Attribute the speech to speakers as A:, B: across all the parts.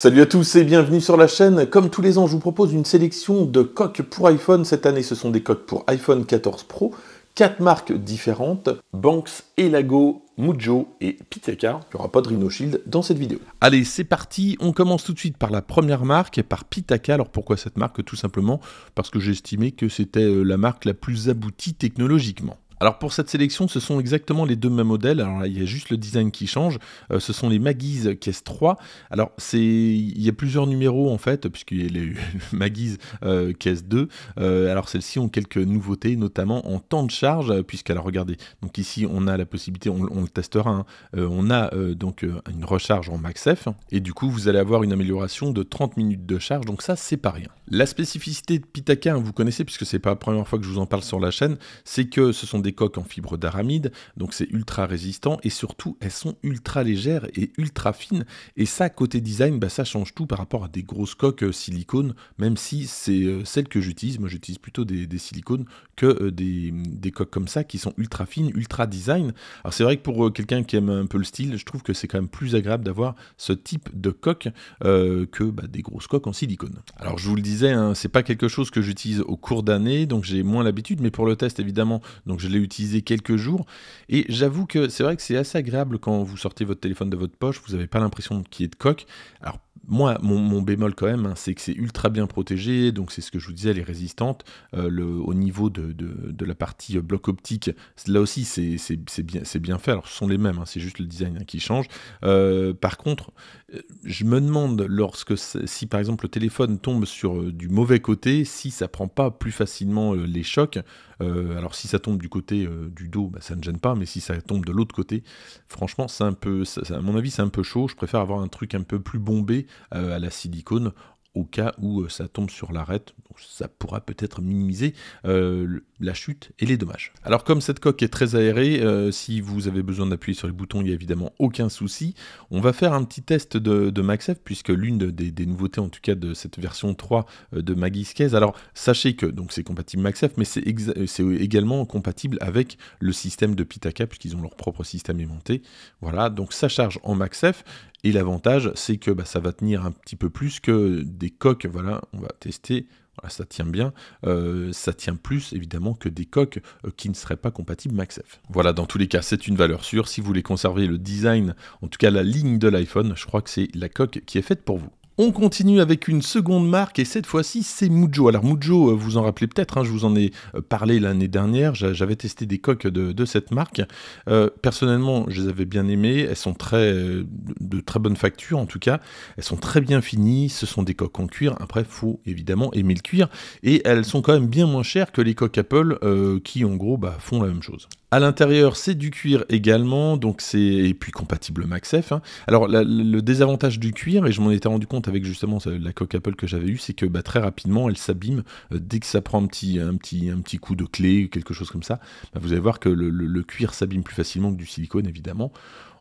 A: Salut à tous et bienvenue sur la chaîne. Comme tous les ans, je vous propose une sélection de coques pour iPhone. Cette année, ce sont des coques pour iPhone 14 Pro, quatre marques différentes, Banks, Elago, Mujo et Pitaka. Il n'y aura pas de Rhino Shield dans cette vidéo. Allez, c'est parti. On commence tout de suite par la première marque, par Pitaka. Alors pourquoi cette marque Tout simplement parce que j'estimais que c'était euh, la marque la plus aboutie technologiquement. Alors pour cette sélection, ce sont exactement les deux mêmes modèles. Alors là, il y a juste le design qui change. Euh, ce sont les Magiz caisse 3. Alors c'est, il y a plusieurs numéros en fait, puisqu'il y a les Magiz euh, caisse 2. Euh, alors celles-ci ont quelques nouveautés, notamment en temps de charge, puisqu'alors regardez, donc ici on a la possibilité, on, le testera, hein. on a donc une recharge en MaxF, et du coup vous allez avoir une amélioration de 30 minutes de charge, donc ça c'est pas rien. La spécificité de Pitaka, hein, vous connaissez, puisque c'est pas la première fois que je vous en parle sur la chaîne, c'est que ce sont des coques en fibre d'aramide, donc c'est ultra résistant, et surtout, elles sont ultra légères et ultra fines, et ça, côté design, bah, ça change tout par rapport à des grosses coques euh, silicone, même si c'est euh, celle que j'utilise, moi j'utilise plutôt des, silicones que euh, des, des, coques comme ça, qui sont ultra fines, ultra design. Alors c'est vrai que pour quelqu'un qui aime un peu le style, je trouve que c'est quand même plus agréable d'avoir ce type de coque que bah, des grosses coques en silicone. Alors je vous le disais, hein, c'est pas quelque chose que j'utilise au cours d'année, donc j'ai moins l'habitude, mais pour le test évidemment, donc je l'ai utiliser utilisé quelques jours. Et j'avoue que c'est vrai que c'est assez agréable quand vous sortez votre téléphone de votre poche, vous n'avez pas l'impression qu'il y ait de coque. Alors, moi, mon, bémol quand même, hein, c'est que c'est ultra bien protégé, donc c'est ce que je vous disais, elle est résistante. Euh, le, au niveau de, la partie euh, bloc optique, là aussi, c'est bien, bien, fait. Alors, ce sont les mêmes, hein, c'est juste le design hein, qui change. Euh, par contre, je me demande, lorsque si par exemple le téléphone tombe sur du mauvais côté, si ça prend pas plus facilement les chocs. alors, si ça tombe du côté euh, du dos, bah, ça ne gêne pas, mais si ça tombe de l'autre côté, franchement, c'est un peu, à mon avis, c'est un peu chaud. Je préfère avoir un truc un peu plus bombé euh, à la silicone au cas où euh, ça tombe sur l'arête, ça pourra peut-être minimiser euh, la chute et les dommages. Alors comme cette coque est très aérée, euh, si vous avez besoin d'appuyer sur les boutons, il n'y a évidemment aucun souci. On va faire un petit test de, de puisque l'une des, nouveautés en tout cas de cette version 3 de Case. alors sachez que c'est compatible MagSafe, mais c'est également compatible avec le système de Pitaka, puisqu'ils ont leur propre système aimanté. Voilà, donc ça charge en MagSafe, et l'avantage, c'est que bah, ça va tenir un petit peu plus que des coques. Voilà, on va tester. ça tient bien. Euh, ça tient plus, évidemment, que des coques euh, qui ne seraient pas compatibles MaxF. Voilà, dans tous les cas, c'est une valeur sûre. Si vous voulez conserver le design, en tout cas la ligne de l'iPhone, je crois que c'est la coque qui est faite pour vous. On continue avec une seconde marque et cette fois-ci c'est Mujo. Alors Mujo, euh, vous en rappelez peut-être, hein, je vous en ai euh, parlé l'année dernière, j'avais testé des coques de, cette marque. Euh, personnellement, je les avais bien aimées, elles sont très de très bonne facture en tout cas, elles sont très bien finies, ce sont des coques en cuir, après faut évidemment aimer le cuir et elles sont quand même bien moins chères que les coques Apple qui en gros bah, font la même chose. À l'intérieur, c'est du cuir également, donc c'est et puis compatible MaxF. Hein. Alors le désavantage du cuir, et je m'en étais rendu compte avec justement la coque Apple que j'avais eue, c'est que bah, très rapidement elle s'abîme euh, dès que ça prend un petit, un petit, un petit coup de clé, quelque chose comme ça. Bah, vous allez voir que le cuir s'abîme plus facilement que du silicone évidemment.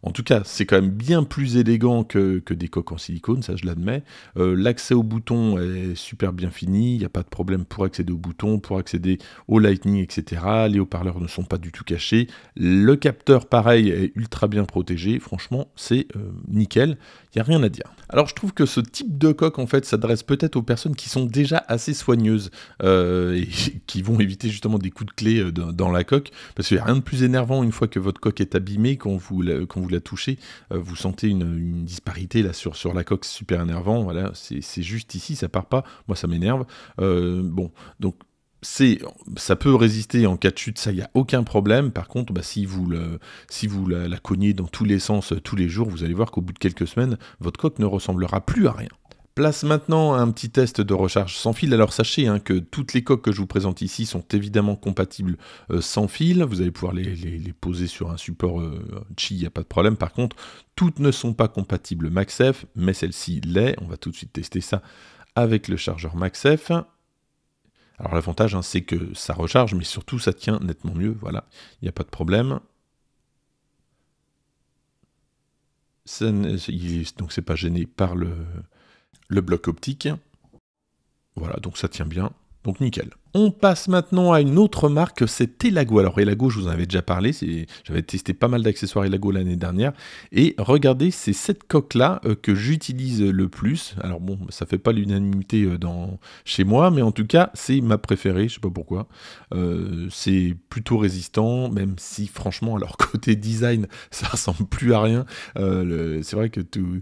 A: En tout cas, c'est quand même bien plus élégant que, des coques en silicone, ça je l'admets. Euh, l'accès au bouton est super bien fini, il n'y a pas de problème pour accéder au bouton, pour accéder au Lightning, etc. Les haut-parleurs ne sont pas du tout cachés. Le capteur, pareil, est ultra bien protégé. Franchement, c'est euh, nickel, il n'y a rien à dire. Alors je trouve que ce type de coque, en fait, s'adresse peut-être aux personnes qui sont déjà assez soigneuses euh, et qui vont éviter justement des coups de clé dans, la coque, parce qu'il n'y a rien de plus énervant une fois que votre coque est abîmée, quand vous quand vous la toucher, euh, vous sentez une, disparité là sur, sur la coque super énervant. Voilà, c'est juste ici, ça part pas. Moi, ça m'énerve. Euh, bon, donc c'est ça peut résister en cas de chute, ça il n'y a aucun problème. Par contre, bah, si vous, le, si vous la cognez dans tous les sens euh, tous les jours, vous allez voir qu'au bout de quelques semaines, votre coque ne ressemblera plus à rien. Place maintenant un petit test de recharge sans fil. Alors sachez hein, que toutes les coques que je vous présente ici sont évidemment compatibles euh, sans fil. Vous allez pouvoir les, poser sur un support chi, euh, il n'y a pas de problème. Par contre, toutes ne sont pas compatibles MaxF, mais celle-ci l'est. On va tout de suite tester ça avec le chargeur MaxF. Alors l'avantage, hein, c'est que ça recharge, mais surtout ça tient nettement mieux. Voilà, il n'y a pas de problème. Donc, donc c'est pas gêné par le, le bloc optique. Voilà, donc ça tient bien. Donc nickel. On passe maintenant à une autre marque, c'est Elago. Alors Elago, je vous en avais déjà parlé, j'avais testé pas mal d'accessoires Elago l'année dernière. Et regardez, c'est cette coque-là euh, que j'utilise le plus. Alors bon, ça ne fait pas l'unanimité euh, dans... chez moi, mais en tout cas, c'est ma préférée, je ne sais pas pourquoi. Euh, c'est plutôt résistant, même si franchement, alors côté design, ça ressemble plus à rien. C'est vrai que tout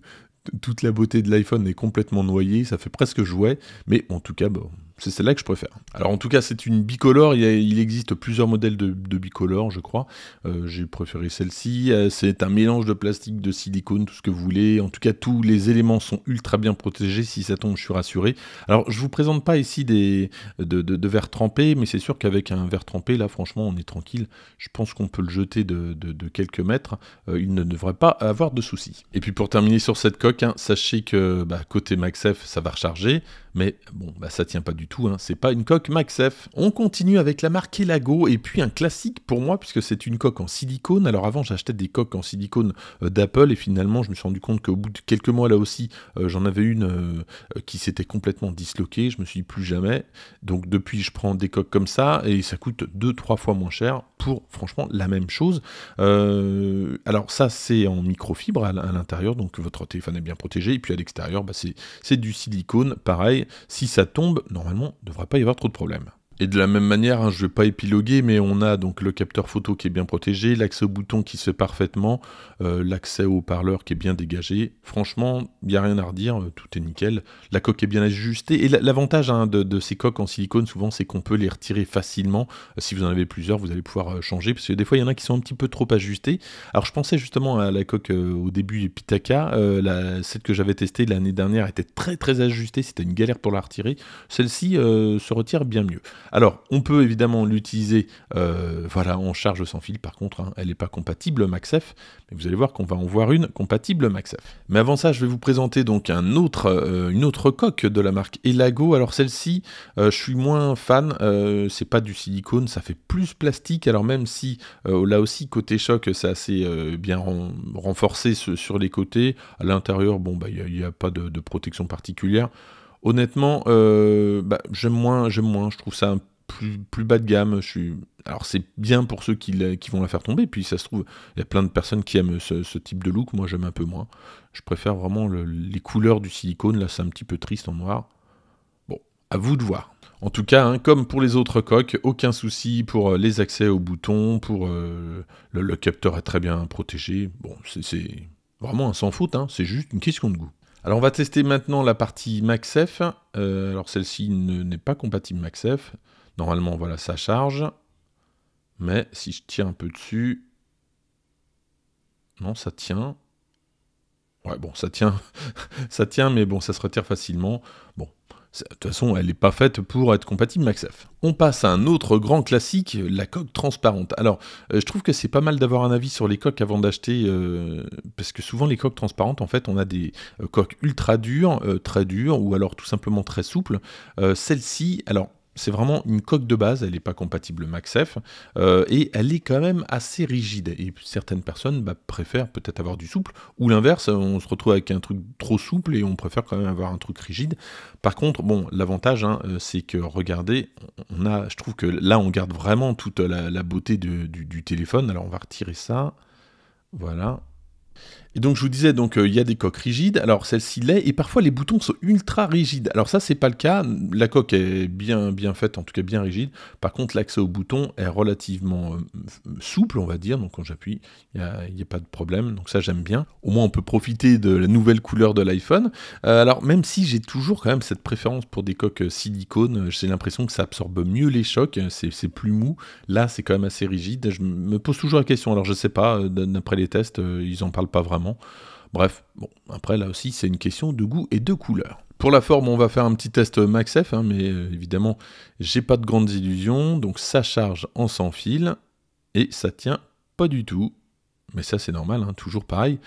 A: toute la beauté de l'iPhone est complètement noyée, ça fait presque jouet, mais en tout cas, bon, c'est celle-là que je préfère. Alors en tout cas, c'est une bicolore. Il, existe plusieurs modèles de, bicolore, je crois. Euh, j'ai préféré celle-ci. Euh, c'est un mélange de plastique, de silicone, tout ce que vous voulez. En tout cas, tous les éléments sont ultra bien protégés. Si ça tombe, je suis rassuré. Alors je vous présente pas ici des de, verre trempé, mais c'est sûr qu'avec un verre trempé, là, franchement, on est tranquille. Je pense qu'on peut le jeter de, quelques mètres. Euh, il ne devrait pas avoir de soucis. Et puis pour terminer sur cette coque, hein, sachez que bah, côté MaxF, ça va recharger. Mais bon, bah, ça tient pas du tout, hein. c'est pas une coque MaxF. On continue avec la marque Elago, et puis un classique pour moi, puisque c'est une coque en silicone. Alors avant, j'achetais des coques en silicone euh, d'Apple, et finalement, je me suis rendu compte qu'au bout de quelques mois, là aussi, euh, j'en avais une euh, qui s'était complètement disloquée, je me suis plus jamais. Donc depuis, je prends des coques comme ça, et ça coûte 2-3 fois moins cher pour franchement la même chose. alors ça, c'est en microfibre à l'intérieur, donc votre téléphone est bien protégé, et puis à l'extérieur, bah, c'est du silicone, pareil si ça tombe, normalement, il ne devrait pas y avoir trop de problèmes. Et de la même manière, hein, je ne vais pas épiloguer, mais on a donc le capteur photo qui est bien protégé, l'accès au bouton qui se fait parfaitement, euh, l'accès au parleur qui est bien dégagé. Franchement, il n'y a rien à redire, euh, tout est nickel. La coque est bien ajustée. Et l'avantage hein, de, ces coques en silicone, souvent, c'est qu'on peut les retirer facilement. Euh, si vous en avez plusieurs, vous allez pouvoir changer, parce que des fois, il y en a qui sont un petit peu trop ajustés. Alors, je pensais justement à la coque au début Pitaka. celle que j'avais testée l'année dernière était très très ajustée, c'était une galère pour la retirer. Celle-ci se retire bien mieux. Alors, on peut évidemment l'utiliser euh, voilà, en charge sans fil, par contre, hein, elle n'est pas compatible MaxF, mais vous allez voir qu'on va en voir une compatible MaxF. Mais avant ça, je vais vous présenter donc autre, euh, une autre coque de la marque Elago. Alors celle-ci, euh, je suis moins fan, c'est pas du silicone, ça fait plus plastique, alors même si là aussi, côté choc, c'est assez bien renforcé sur les côtés, à l'intérieur, bon, bah, il n'y a, pas de protection particulière. Honnêtement, euh, bah, j'aime moins, j'aime moins. Je trouve ça un plus, plus, bas de gamme. Je suis... Alors c'est bien pour ceux qui, vont la faire tomber, puis ça se trouve, il y a plein de personnes qui aiment ce, type de look, moi j'aime un peu moins. Je préfère vraiment les couleurs du silicone, là c'est un petit peu triste en noir. Bon, à vous de voir. En tout cas, hein, comme pour les autres coques, aucun souci pour euh, les accès aux boutons, pour euh, le, capteur est très bien protégé. Bon, c'est vraiment un sans faute, hein. c'est juste une question de goût. Alors on va tester maintenant la partie MaxF. Euh, alors celle-ci n'est pas compatible MaxF. Normalement, voilà, ça charge. Mais si je tiens un peu dessus... Non, ça tient. Ouais, bon, ça tient, ça tient, mais bon, ça se retire facilement. Bon, de toute façon, elle n'est pas faite pour être compatible MaxF. On passe à un autre grand classique, la coque transparente. Alors, euh, je trouve que c'est pas mal d'avoir un avis sur les coques avant d'acheter, euh, parce que souvent les coques transparentes, en fait, on a des euh, coques ultra dures, très dures, ou alors tout simplement très souples. Celle-ci, alors c'est vraiment une coque de base, elle n'est pas compatible MaxF, euh, et elle est quand même assez rigide. Et certaines personnes bah, préfèrent peut-être avoir du souple, ou l'inverse, on se retrouve avec un truc trop souple et on préfère quand même avoir un truc rigide. Par contre, bon, l'avantage, hein, euh, c'est que regardez, on a, je trouve que là, on garde vraiment toute la, beauté du, du téléphone. Alors on va retirer ça, voilà. Et donc je vous disais, donc euh, il y a des coques rigides, alors celle-ci l'est, et parfois les boutons sont ultra rigides. Alors ça c'est pas le cas, la coque est bien bien faite, en tout cas bien rigide. Par contre l'accès au bouton est relativement euh, souple, on va dire, donc quand j'appuie, il n'y a, pas de problème, donc ça j'aime bien. Au moins on peut profiter de la nouvelle couleur de l'iPhone. Euh, alors même si j'ai toujours quand même cette préférence pour des coques silicone, j'ai l'impression que ça absorbe mieux les chocs, c'est plus mou, là c'est quand même assez rigide. Je me pose toujours la question, alors je sais pas, d'après les tests, ils en parlent pas vraiment Bref, bon, après là aussi c'est une question de goût et de couleur. Pour la forme, on va faire un petit test MaxF, hein, mais euh, évidemment, j'ai pas de grandes illusions, donc ça charge en sans fil, et ça tient pas du tout. Mais ça c'est normal, hein, toujours pareil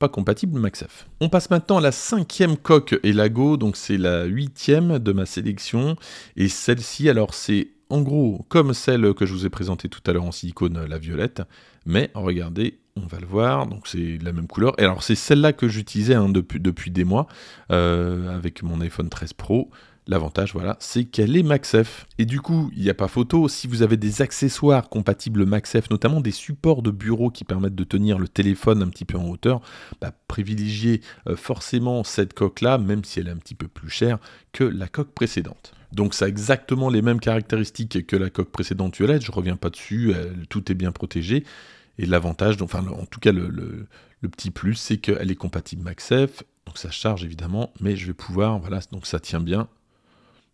A: pas compatible MaxF. On passe maintenant à la cinquième coque lago donc c'est la huitième de ma sélection, et celle-ci, alors c'est en gros comme celle que je vous ai présentée tout à l'heure en silicone, la violette, mais regardez, on va le voir, donc c'est la même couleur. Et alors c'est celle-là que j'utilisais hein, depuis, depuis, des mois euh, avec mon iPhone 13 Pro. L'avantage, voilà, c'est qu'elle est MaxF. Et du coup, il n'y a pas photo. Si vous avez des accessoires compatibles MaxF, notamment des supports de bureau qui permettent de tenir le téléphone un petit peu en hauteur, bah, privilégiez euh, forcément cette coque-là, même si elle est un petit peu plus chère que la coque précédente. Donc ça a exactement les mêmes caractéristiques que la coque précédente Violette, je ne reviens pas dessus, euh, tout est bien protégé. Et l'avantage, enfin en tout cas le, petit plus, c'est qu'elle est compatible MaxF, donc ça charge évidemment, mais je vais pouvoir, voilà, donc ça tient bien.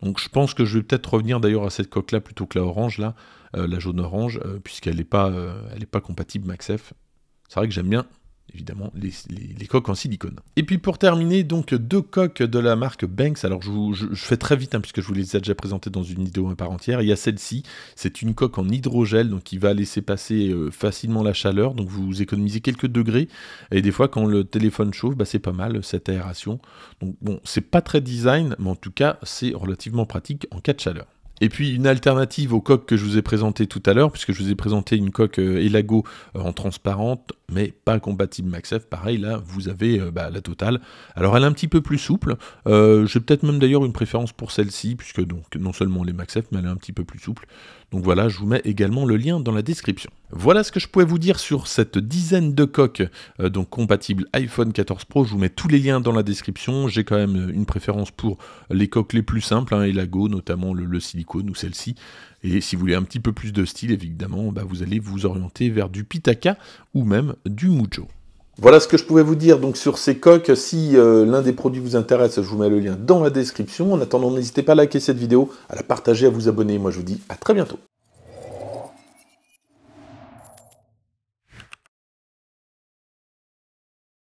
A: Donc je pense que je vais peut-être revenir d'ailleurs à cette coque-là plutôt que la orange là, euh, la jaune orange, euh, puisqu'elle n'est pas, pas compatible MaxF. C'est vrai que j'aime bien évidemment les, coques en silicone. Et puis pour terminer, donc deux coques de la marque Banks. Alors je, fais très vite hein, puisque je vous les ai déjà présentées dans une vidéo à part entière. Il y a celle-ci, c'est une coque en hydrogel, donc qui va laisser passer euh, facilement la chaleur, donc vous économisez quelques degrés. Et des fois quand le téléphone chauffe, bah, c'est pas mal cette aération. Donc bon, c'est pas très design, mais en tout cas c'est relativement pratique en cas de chaleur. Et puis une alternative aux coques que je vous ai présentées tout à l'heure, puisque je vous ai présenté une coque euh, Elago euh, en transparente, mais pas compatible MaxF. Pareil, là, vous avez euh, bah, la totale. Alors elle est un petit peu plus souple. J'ai peut-être même d'ailleurs une préférence pour celle-ci, puisque donc non seulement les MaxF, mais elle est un petit peu plus souple. Donc voilà, je vous mets également le lien dans la description. Voilà ce que je pouvais vous dire sur cette dizaine de coques euh, donc compatibles iPhone 14 Pro. Je vous mets tous les liens dans la description. J'ai quand même une préférence pour les coques les plus simples, hein, Go, notamment le, silicone ou celle-ci. Et si vous voulez un petit peu plus de style, évidemment, bah, vous allez vous orienter vers du Pitaka ou même du Mujo. Voilà ce que je pouvais vous dire donc sur ces coques. Si euh, l'un des produits vous intéresse, je vous mets le lien dans la description. En attendant, n'hésitez pas à liker cette vidéo, à la partager, à vous abonner. Moi, je vous dis à très bientôt.